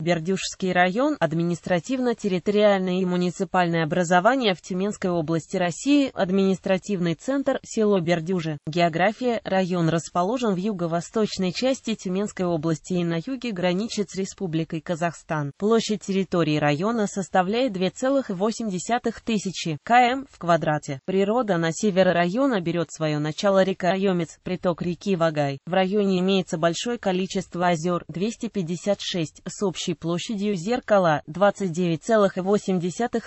Бердюшский район – административно-территориальное и муниципальное образование в Тюменской области России, административный центр – село Бердюжи. География – район расположен в юго-восточной части Тюменской области и на юге граничит с Республикой Казахстан. Площадь территории района составляет 2,8 тысячи км в квадрате. Природа на север района берет свое начало река Йомец, приток реки Вагай. В районе имеется большое количество озер – 256 с общей общей площадью зеркала 29,8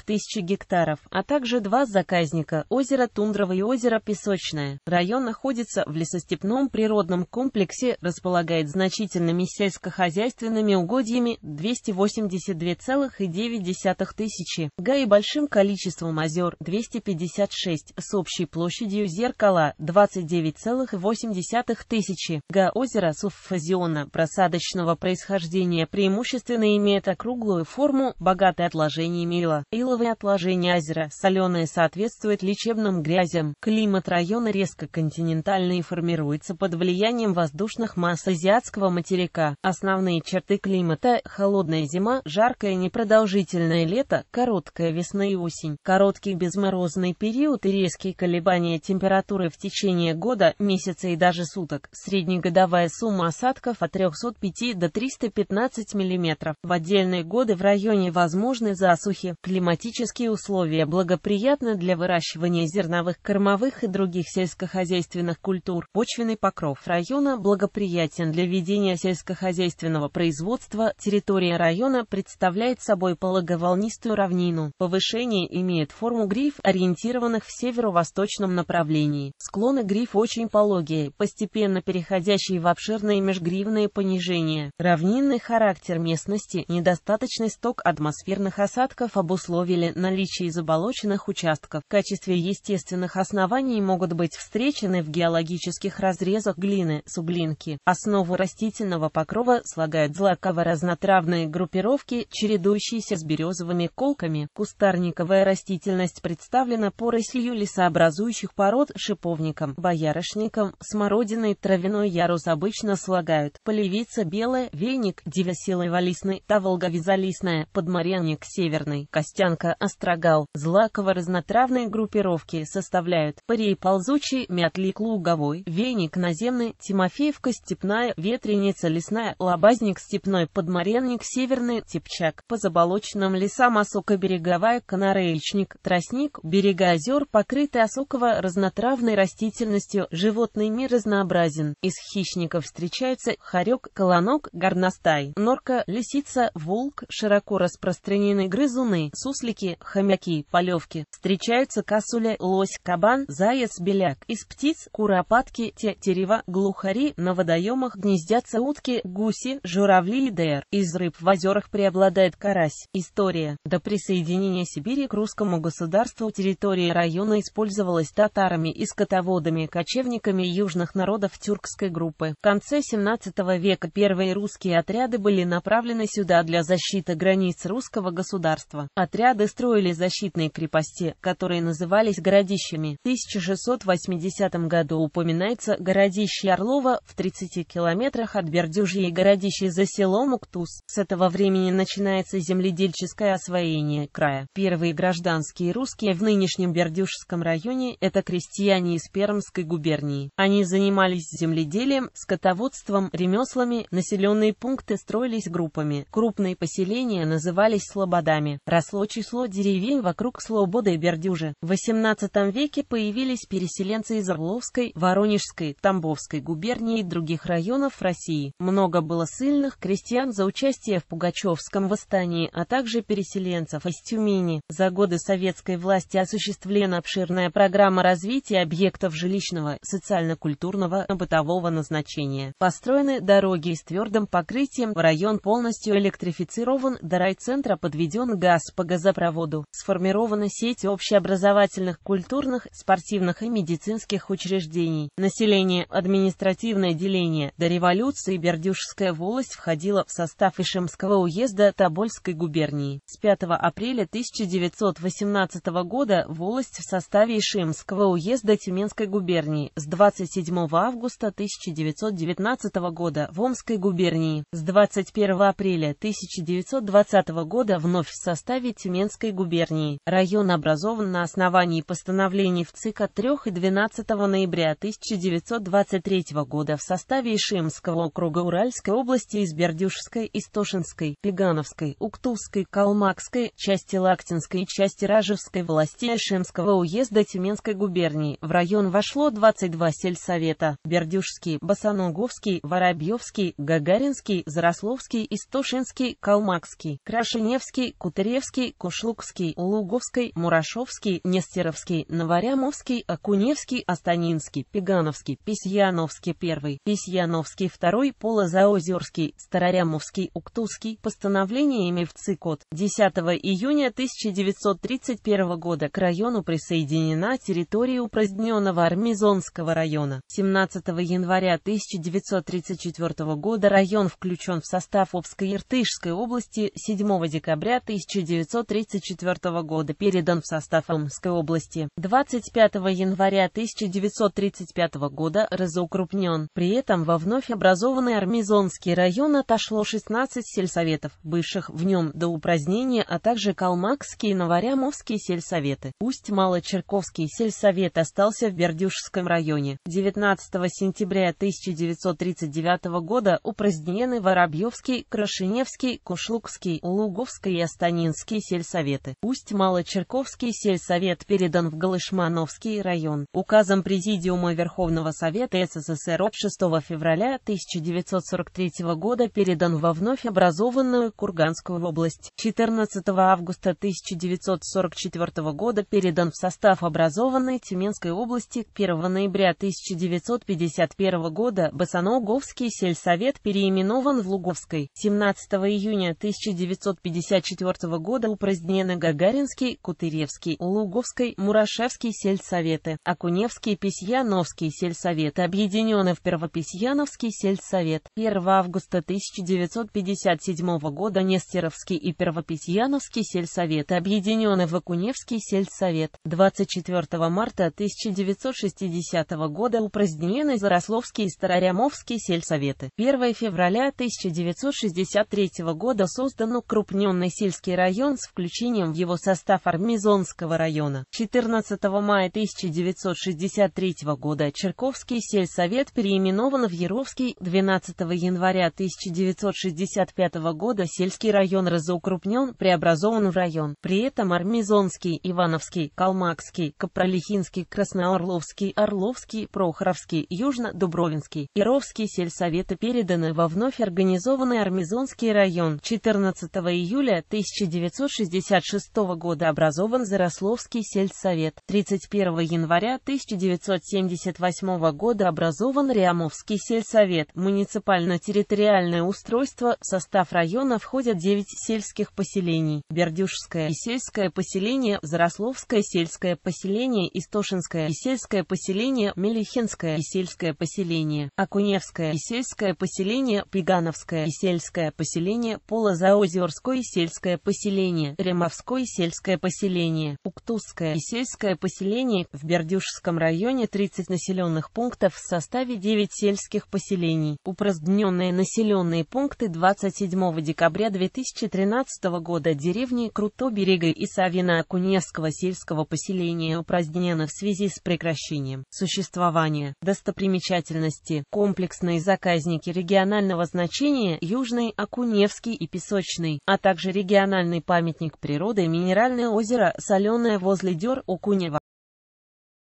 тысячи гектаров, а также два заказника – озеро тундровое и озеро Песочное. Район находится в лесостепном природном комплексе, располагает значительными сельскохозяйственными угодьями 282,9 тысячи га и большим количеством озер 256 с общей площадью зеркала 29,8 тысячи га озера Суффазиона просадочного происхождения преимущественно Растение имеет округлую форму, богатые отложениями ила. Иловые отложения озера соленые соответствуют лечебным грязям. Климат района резко континентальный и формируется под влиянием воздушных масс азиатского материка. Основные черты климата – холодная зима, жаркое непродолжительное лето, короткая весна и осень. Короткий безморозный период и резкие колебания температуры в течение года, месяца и даже суток. Среднегодовая сумма осадков от 305 до 315 мм километров. В отдельные годы в районе возможны засухи. Климатические условия благоприятны для выращивания зерновых, кормовых и других сельскохозяйственных культур. Почвенный покров района благоприятен для ведения сельскохозяйственного производства. Территория района представляет собой пологоволнистую равнину. Повышение имеет форму гриф, ориентированных в северо-восточном направлении. Склоны гриф очень пологие, постепенно переходящие в обширные межгривные понижения. Равнинный характер местных частности, недостаточный сток атмосферных осадков обусловили наличие заболоченных участков. В качестве естественных оснований могут быть встречены в геологических разрезах глины, суглинки. Основу растительного покрова слагают злаково-разнотравные группировки, чередующиеся с березовыми колками. Кустарниковая растительность представлена порослью лесообразующих пород шиповником, боярышником, смородиной, травяной ярус обычно слагают. Полевица белая, веник, лист. Красный, Таволга Визолисная, Подмаренник Северный, Костянка, Острогал, Злаково разнотравные группировки составляют Парей ползучий, Мятлик луговой, Веник наземный, Тимофеевка степная, Ветреница лесная, Лобазник степной, Подмаренник Северный, Тепчак, по заболоченным лесам осокобереговая, Канареечник, Тростник, берега озер покрыты осоково-разнотравной растительностью, животный мир разнообразен, из хищников встречаются хорек, колонок, горностай, норка, лисица птица, волк, широко распространены грызуны, суслики, хомяки, полевки. Встречаются косуля, лось, кабан, заяц, беляк. Из птиц, куропатки, те, терева, глухари, на водоемах гнездятся утки, гуси, журавли и др. Из рыб в озерах преобладает карась. История. До присоединения Сибири к русскому государству территория района использовалась татарами и скотоводами, кочевниками южных народов тюркской группы. В конце 17 века первые русские отряды были направлены направлены сюда для защиты границ русского государства. Отряды строили защитные крепости, которые назывались городищами. В 1680 году упоминается городище Орлова в 30 километрах от Бердюжья и городище за селом Уктус. С этого времени начинается земледельческое освоение края. Первые гражданские русские в нынешнем Бердюжском районе – это крестьяне из Пермской губернии. Они занимались земледелием, скотоводством, ремеслами, населенные пункты строились группами слободами. Крупные поселения назывались слободами. Росло число деревень вокруг слободы и Бердюжи. В XVIII веке появились переселенцы из Орловской, Воронежской, Тамбовской губернии и других районов России. Много было сильных крестьян за участие в Пугачевском восстании, а также переселенцев из Тюмени. За годы советской власти осуществлена обширная программа развития объектов жилищного, социально-культурного, бытового назначения. Построены дороги с твердым покрытием, В район полностью полностью электрифицирован, до райцентра подведен газ по газопроводу, сформирована сеть общеобразовательных, культурных, спортивных и медицинских учреждений, население, административное деление. До революции Бердюшская волость входила в состав Ишемского уезда Тобольской губернии. С 5 апреля 1918 года волость в составе Ишимского уезда Тюменской губернии, с 27 августа 1919 года в Омской губернии, с 21 апреля апреля 1920 года вновь в составе Тюменской губернии. Район образован на основании постановлений в ЦИК от 3 и 12 ноября 1923 года в составе Ишимского округа Уральской области из Бердюшской, Истошинской, Пегановской, Уктулской, Калмакской, части Лактинской и части Ражевской власти Ишимского уезда Тюменской губернии. В район вошло 22 сельсовета – Бердюшский, Басаноговский, Воробьевский, Гагаринский, Зарословский и Тушинский, Калмакский, Крашеневский, Кутеревский, Кушлукский, Луговский, Мурашовский, Нестеровский, Новорямовский, Акуневский, Астанинский, Пигановский, Письяновский первый, Письяновский второй, Полозаозерский, Старорямовский, Уктузский, постановлениями в ЦИКОД 10 июня 1931 года к району присоединена территория упраздненного Армизонского района. 17 января 1934 года район включен в состав Обской Иркутской Иртышской области 7 декабря 1934 года передан в состав Омской области. 25 января 1935 года разукрупнен. При этом во вновь образованный Армизонский район отошло 16 сельсоветов, бывших в нем до упразднения, а также Калмакский и Новорямовский сельсоветы. Усть-Малочерковский сельсовет остался в Бердюшском районе. 19 сентября 1939 года упразднены Воробьевский, Крашенский, Кишиневский, Кушлукский, Луговский и Астанинский сельсоветы. Усть-Малочерковский сельсовет передан в Галышмановский район. Указом Президиума Верховного Совета СССР от 6 февраля 1943 года передан во вновь образованную Курганскую область. 14 августа 1944 года передан в состав образованной Тюменской области 1 ноября 1951 года Басаноговский сельсовет переименован в Луговской. 17 17 июня 1954 года упразднены Гагаринский, Кутыревский, Луговский, Мурашевский сельсоветы, Акуневский, Песьяновский сельсоветы, объединены в Первопесьяновский сельсовет. 1 августа 1957 года Нестеровский и Первопесьяновский сельсоветы, объединены в Акуневский сельсовет. 24 марта 1960 года упразднены Зарословский и Старорямовский сельсоветы. 1 февраля 1960 1953 года создан укрупненный сельский район с включением в его состав Армизонского района. 14 мая 1963 года Черковский сельсовет переименован в Яровский. 12 января 1965 года сельский район разукрупнен, преобразован в район. При этом Армизонский, Ивановский, Калмакский, Капролихинский, Красноорловский, Орловский, Прохоровский, Южно-Дубровинский, Яровский сельсоветы переданы во вновь организованный армизон Озонский район. 14 июля 1966 года образован Зарословский сельсовет. 31 января 1978 года образован Рямовский сельсовет. Муниципально-территориальное устройство. В состав района входят 9 сельских поселений. Бердюшское и сельское поселение, Зарословское сельское поселение, Истошинское и сельское поселение, Мелихинское и сельское поселение, Акуневское и сельское поселение, Пигановское и сельское сельское поселение, Полозаозерское сельское поселение, Ремовское сельское поселение, Уктузское сельское поселение. В Бердюшском районе 30 населенных пунктов в составе 9 сельских поселений. Упраздненные населенные пункты 27 декабря 2013 года деревни Крутоберега и Савина акуневского сельского поселения упразднены в связи с прекращением существования достопримечательности комплексные заказники регионального значения Южной Красный, Окуневский и Песочный, а также региональный памятник природы Минеральное озеро Соленое возле Дер Окунева.